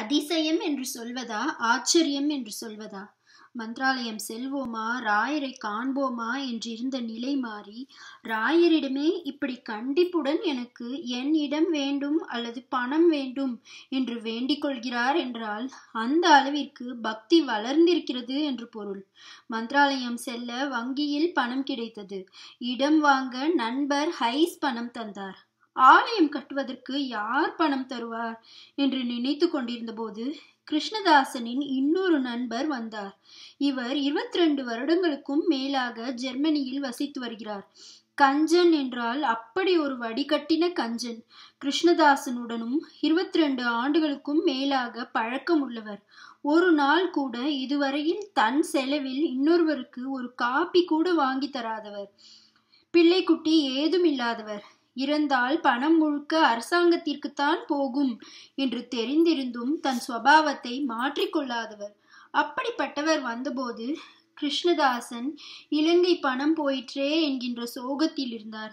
அதிசயம் என்று சொல்வதா ஆச்சரியம் என்று சொல்வதா மந்திராலயம் செல்வோமா ராயரை காண்போமா என்றிருந்த நிலை மாறி ராயரிடமே இப்படி கண்டிப்புடன் எனக்கு என் இடம் வேண்டும் அல்லது பணம் வேண்டும் என்று வேண்டிக் கொள்கிறார் என்றால் அந்த அளவிற்கு பக்தி வளர்ந்திருக்கிறது என்று பொருள் மந்திராலயம் செல்ல வங்கியில் பணம் கிடைத்தது இடம் வாங்க நண்பர் ஹைஸ் பணம் தந்தார் ஆலயம் கட்டுவதற்கு யார் பணம் தருவார் என்று நினைத்து கொண்டிருந்த போது கிருஷ்ணதாசனின் இன்னொரு நண்பர் வந்தார் இவர் இருபத்தி ரெண்டு வருடங்களுக்கும் மேலாக ஜெர்மனியில் வசித்து வருகிறார் கஞ்சன் என்றால் அப்படி ஒரு வடிகட்டின கஞ்சன் கிருஷ்ணதாசனுடனும் இருபத்தி ரெண்டு ஆண்டுகளுக்கும் மேலாக பழக்கம் உள்ளவர் ஒரு நாள் கூட இதுவரையில் தன் செலவில் இன்னொருவருக்கு ஒரு காப்பி கூட வாங்கி தராதவர் பிள்ளைக்குட்டி ஏதும் இல்லாதவர் இறந்தால் பணம் முழுக்க அரசாங்கத்திற்குத்தான் போகும் என்று தெரிந்திருந்தும் தன் சுவாவத்தை மாற்றிக்கொள்ளாதவர் அப்படிப்பட்டவர் வந்தபோது கிருஷ்ணதாசன் இலங்கை பணம் போயிற்றே என்கின்ற சோகத்தில் இருந்தார்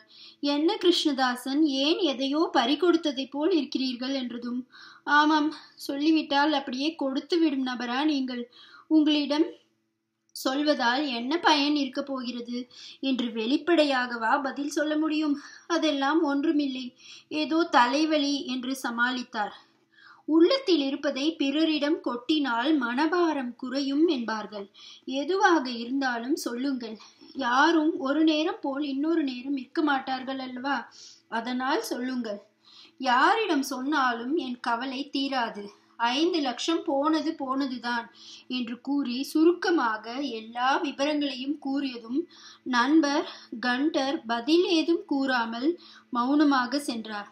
என்ன கிருஷ்ணதாசன் ஏன் எதையோ பறிகொடுத்ததை போல் இருக்கிறீர்கள் என்றதும் ஆமாம் சொல்லிவிட்டால் அப்படியே கொடுத்து விடும் நபரா நீங்கள் உங்களிடம் சொல்வதால் என்ன பயன் இருக்க போகிறது என்று வெளிப்படையாகவா பதில் சொல்ல முடியும் அதெல்லாம் ஒன்றுமில்லை ஏதோ தலைவலி என்று சமாளித்தார் உள்ளத்தில் இருப்பதை பிறரிடம் கொட்டினால் மனபாரம் குறையும் என்பார்கள் எதுவாக இருந்தாலும் சொல்லுங்கள் யாரும் ஒரு நேரம் போல் இன்னொரு நேரம் இருக்க மாட்டார்கள் அல்லவா அதனால் சொல்லுங்கள் யாரிடம் சொன்னாலும் என் கவலை தீராது ஐந்து லட்சம் போனது போனதுதான் என்று கூறி சுருக்கமாக எல்லா விவரங்களையும் கூறியதும் நண்பர் கண்டர் பதில் ஏதும் கூறாமல் மௌனமாக சென்றார்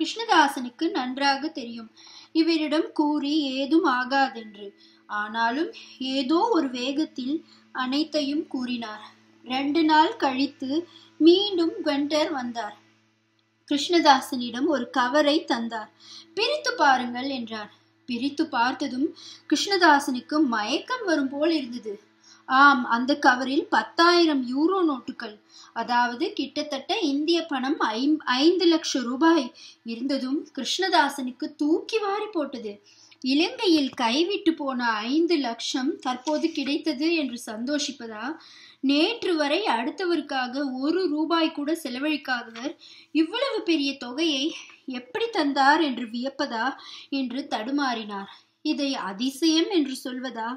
கிருஷ்ணதாசனுக்கு நன்றாக தெரியும் இவரிடம் கூறி ஏதும் ஆகாதென்று ஆனாலும் ஏதோ ஒரு வேகத்தில் அனைத்தையும் கூறினார் ரெண்டு நாள் கழித்து மீண்டும் கண்டர் வந்தார் கிருஷ்ணதாசனிடம் ஒரு கவரை தந்தார் பிரித்து பாருங்கள் என்றார் பிரித்து பார்த்ததும் கிருஷ்ணதாசனுக்கு மயக்கம் வரும் போல் இருந்தது ஆம் அந்த கவரில் பத்தாயிரம் யூரோ நோட்டுகள் அதாவது கிட்டத்தட்ட இந்திய பணம் ஐந்து லட்சம் ரூபாய் இருந்ததும் கிருஷ்ணதாசனுக்கு தூக்கி வாரி போட்டது இலங்கையில் கைவிட்டு போன ஐந்து லட்சம் தற்போது கிடைத்தது என்று சந்தோஷிப்பதா நேற்று வரை அடுத்தவருக்காக ஒரு ரூபாய் கூட செலவழிக்காதவர் இவ்வளவு பெரிய தொகையை எப்படி தந்தார் என்று வியப்பதா என்று தடுமாறினார் இதை அதிசயம் என்று சொல்வதா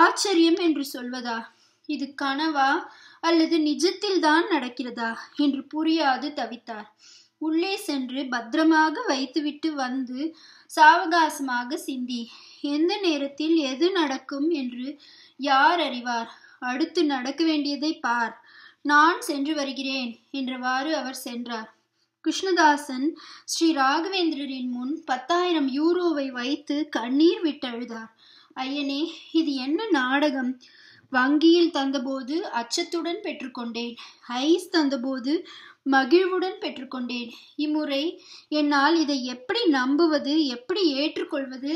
ஆச்சரியம் என்று சொல்வதா இது கனவா அல்லது நிஜத்தில் தான் நடக்கிறதா என்று புரியாது தவித்தார் உள்ளே சென்று பத்திரமாக வைத்துவிட்டு வந்து சாவகாசமாக சிந்தி எந்த நேரத்தில் எது நடக்கும் என்று யார் அறிவார் அடுத்து நடக்க வேண்டியதை பார் நான் சென்று வருகிறேன் என்றவாறு அவர் சென்றார் கிருஷ்ணதாசன் ஸ்ரீ ராகவேந்திரரின் முன் பத்தாயிரம் யூரோவை வைத்து கண்ணீர் விட்டழுதார் ஐயனே இது என்ன நாடகம் வங்கியில் தந்தபோது அச்சத்துடன் பெற்றுக்கொண்டேன் ஐஸ் தந்தபோது மகிழ்வுடன் பெற்றுக்கொண்டேன் இம்முறை என்னால் இதை எப்படி நம்புவது எப்படி ஏற்றுக்கொள்வது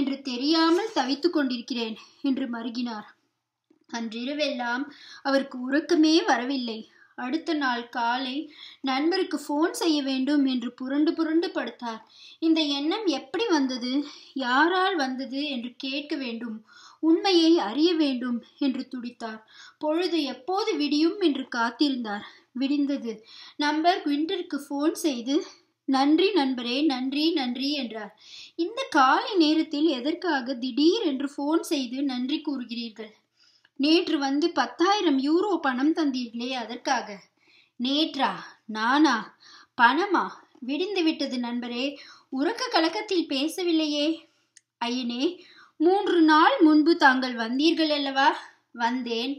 என்று தெரியாமல் தவித்து கொண்டிருக்கிறேன் என்று மருகினார் அன்றிரவெல்லாம் அவருக்கு உறக்கமே வரவில்லை அடுத்த நாள் காலை நண்பருக்கு ஃபோன் செய்ய வேண்டும் என்று புரண்டு புரண்டு படுத்தார் இந்த எண்ணம் எப்படி வந்தது யாரால் வந்தது என்று கேட்க வேண்டும் உண்மையை அறிய வேண்டும் என்று துடித்தார் பொழுது எப்போது விடியும் என்று காத்திருந்தார் விடிந்தது நம்பர் குவிண்டருக்கு ஃபோன் செய்து நன்றி நண்பரே நன்றி நன்றி என்றார் இந்த காலை நேரத்தில் எதற்காக திடீர் என்று ஃபோன் செய்து நன்றி கூறுகிறீர்கள் நேற்று வந்து பத்தாயிரம் யூரோ பணம் தந்தீர்களே அதற்காக நேற்றா நானா பணமா விடிந்து விட்டது நண்பரே உறக்க கலக்கத்தில் பேசவில்லையே ஐயனே மூன்று நாள் முன்பு தாங்கள் வந்தீர்கள் அல்லவா வந்தேன்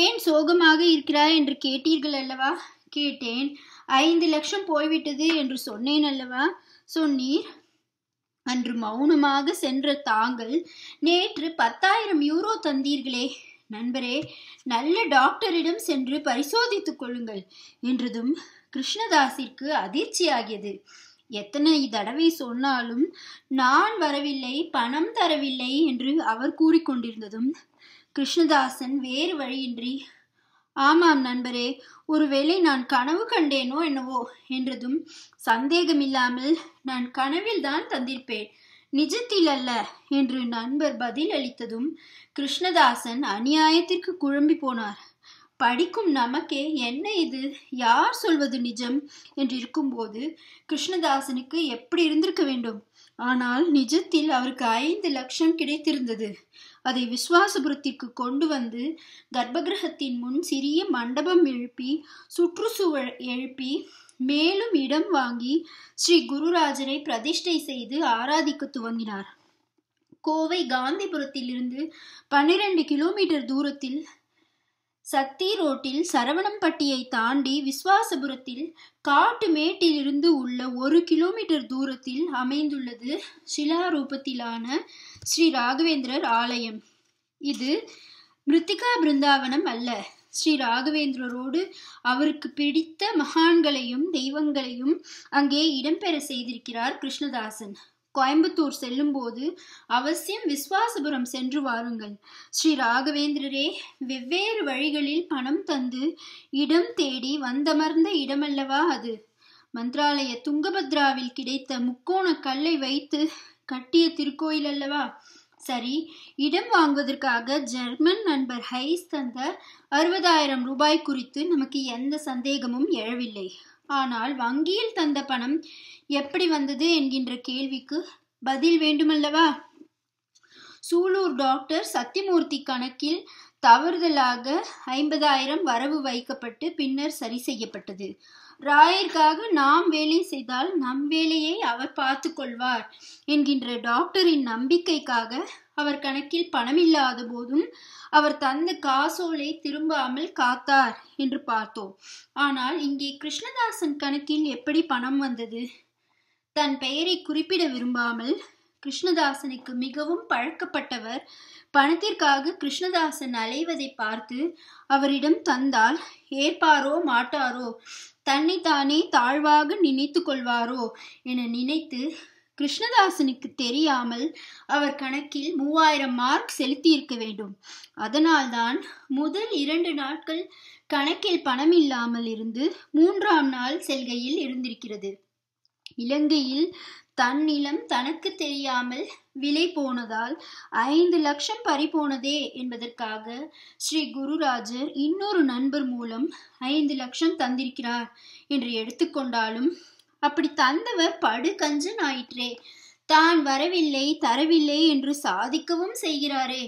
ஏன் சோகமாக இருக்கிறாய் என்று கேட்டீர்கள் அல்லவா கேட்டேன் ஐந்து லட்சம் போய்விட்டது என்று சொன்னேன் அல்லவா சொன்னீர் அன்று மௌனமாக சென்ற தாங்கள் நேற்று பத்தாயிரம் யூரோ தந்தீர்களே நண்பரே நல்ல டாக்டரிடம் சென்று பரிசோதித்துக் கொள்ளுங்கள் என்றதும் கிருஷ்ணதாசிற்கு அதிர்ச்சியாகியது எத்தனை தடவை சொன்னாலும் நான் வரவில்லை பணம் தரவில்லை என்று அவர் கூறிக்கொண்டிருந்ததும் கிருஷ்ணதாசன் வேறு வழியின்றி ஆமாம் நண்பரே ஒருவேளை நான் கனவு கண்டேனோ என்னவோ என்றதும் சந்தேகமில்லாமல் நான் கனவில் தான் தந்திருப்பேன் நிஜத்தில் அல்ல என்று நண்பர் பதில் அளித்ததும் கிருஷ்ணதாசன் அநியாயத்திற்கு குழம்பி போனார் படிக்கும் நமக்கே என்ன இது யார் சொல்வது நிஜம் என்று இருக்கும்போது கிருஷ்ணதாசனுக்கு எப்படி இருந்திருக்க வேண்டும் ஆனால் நிஜத்தில் அவருக்கு ஐந்து லட்சம் கிடைத்திருந்தது அதை விஸ்வாசபுரத்திற்கு கொண்டு வந்து கர்ப்பகிரகத்தின் முன் சிறிய மண்டபம் எழுப்பி சுற்றுச்சூழல் எழுப்பி மேலும் இடம் வாங்கி ஸ்ரீ குருராஜனை பிரதிஷ்டை செய்து ஆராதிக்க துவங்கினார் கோவை காந்திபுரத்திலிருந்து பன்னிரண்டு கிலோமீட்டர் தூரத்தில் சத்தி ரோட்டில் சரவணம்பட்டியை தாண்டி விஸ்வாசபுரத்தில் காட்டுமேட்டிலிருந்து உள்ள ஒரு கிலோமீட்டர் தூரத்தில் அமைந்துள்ளது சிலாரூபத்திலான ஸ்ரீ ராகவேந்திரர் ஆலயம் இது மிருத்திகா பிருந்தாவனம் அல்ல ஸ்ரீ ராகவேந்திரரோடு அவருக்கு பிடித்த மகான்களையும் தெய்வங்களையும் அங்கே இடம்பெற செய்திருக்கிறார் கிருஷ்ணதாசன் கோயம்புத்தூர் செல்லும்போது அவசியம் விஸ்வாசபுரம் சென்று வாருங்கள் ஸ்ரீ ராகவேந்திரரே வெவ்வேறு வழிகளில் பணம் தந்து இடம் தேடி வந்தமர்ந்த இடமல்லவா அது மந்திராலய துங்கபத்ராவில் கிடைத்த முக்கோண கல்லை வைத்து கட்டிய திருக்கோயில் அல்லவா சரி இடம் வாங்குவதற்காக ஜெர்மன் நண்பர் ஹைஸ் தந்த அறுபதாயிரம் ரூபாய் குறித்து நமக்கு எந்த சந்தேகமும் எழவில்லை ஆனால் வங்கியில் தந்த பணம் எப்படி வந்தது என்கின்ற கேள்விக்கு பதில் வேண்டுமல்லவா சூலூர் டாக்டர் சத்தியமூர்த்தி கணக்கில் தவறுதலாக ஐம்பதாயிரம் வரவு வைக்கப்பட்டு பின்னர் சரி செய்யப்பட்டது ராயர்க்காக நாம் வேலை செய்தால் நம் வேலையை அவர் பார்த்து கொள்வார் என்கின்ற டாக்டரின் நம்பிக்கைக்காக அவர் கணக்கில் பணம் இல்லாத போதும் அவர் தந்த காசோலை திரும்பாமல் காத்தார் என்று பார்த்தோம் ஆனால் இங்கே கிருஷ்ணதாசன் கணக்கில் எப்படி பணம் வந்தது தன் பெயரை குறிப்பிட விரும்பாமல் கிருஷ்ணதாசனுக்கு மிகவும் பழக்கப்பட்டவர் பணத்திற்காக கிருஷ்ணதாசன் அலைவதை பார்த்து அவரிடம் தந்தால் ஏற்பாரோ மாட்டாரோ தன்னைத்தானே தாழ்வாக நினைத்து கொள்வாரோ என நினைத்து கிருஷ்ணதாசனுக்கு தெரியாமல் அவர் கணக்கில் மூவாயிரம் மார்க் செலுத்தியிருக்க வேண்டும் அதனால்தான் முதல் இரண்டு நாட்கள் கணக்கில் பணம் இல்லாமல் இருந்து மூன்றாம் நாள் செல்கையில் இருந்திருக்கிறது இலங்கையில் தன் நிலம் தனக்கு தெரியாமல் விலை போனதால் ஐந்து லட்சம் பறி போனதே என்பதற்காக ஸ்ரீ குருராஜர் இன்னொரு நண்பர் மூலம் ஐந்து லட்சம் தந்திருக்கிறார் என்று எடுத்துக்கொண்டாலும் அப்படி தந்தவர் படு கஞ்சன் ஆயிற்றே தான் வரவில்லை தரவில்லை என்று சாதிக்கவும் செய்கிறாரே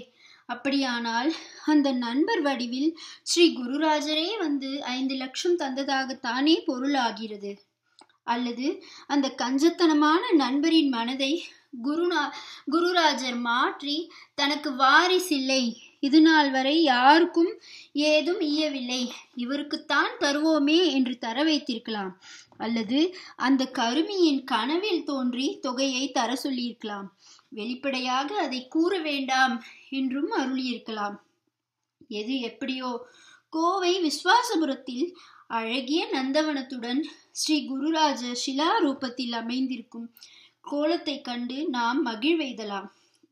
அப்படியானால் அந்த நண்பர் வடிவில் ஸ்ரீ குருராஜரே வந்து ஐந்து லட்சம் தந்ததாகத்தானே பொருளாகிறது அல்லது அந்த கஞ்சத்தனமான நண்பரின் மனதை குருநா குருராஜர் மாற்றி தனக்கு வாரிசில்லை இது நாள் வரை யாருக்கும் ஏதும் இயவில்லை இவருக்குத்தான் தருவோமே என்று தர வைத்திருக்கலாம் அல்லது அந்த கருமியின் கனவில் தோன்றி தொகையை தர சொல்லியிருக்கலாம் வெளிப்படையாக அதை கூற வேண்டாம் என்றும் அருளியிருக்கலாம் எது எப்படியோ கோவை விஸ்வாசபுரத்தில் அழகிய நந்தவனத்துடன் ஸ்ரீ குருராஜ சிலா ரூபத்தில் அமைந்திருக்கும் கோலத்தை கண்டு நாம் மகிழ்வெய்தலாம்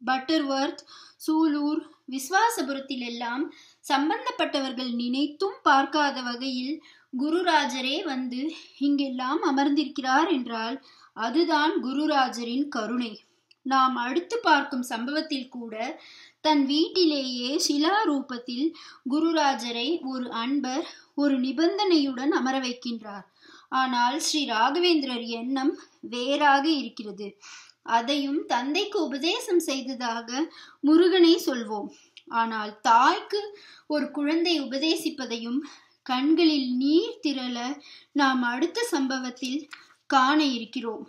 பட்டர்வர்த் சூலூர் விஸ்வாசபுரத்தில் எல்லாம் சம்பந்தப்பட்டவர்கள் நினைத்தும் பார்க்காத வகையில் குருராஜரே வந்து இங்கெல்லாம் அமர்ந்திருக்கிறார் என்றால் அதுதான் குருராஜரின் கருணை நாம் அடுத்து பார்க்கும் சம்பவத்தில் கூட தன் வீட்டிலேயே சிலா ரூபத்தில் குருராஜரை ஒரு அன்பர் ஒரு நிபந்தனையுடன் அமர வைக்கின்றார் ஆனால் ஸ்ரீ ராகவேந்திரர் எண்ணம் வேறாக இருக்கிறது அதையும் தந்தைக்கு உபதேசம் செய்ததாக முருகனை சொல்வோம் ஆனால் தாய்க்கு ஒரு குழந்தை உபதேசிப்பதையும் கண்களில் நீர் திரள நாம் அடுத்த சம்பவத்தில் காண இருக்கிறோம்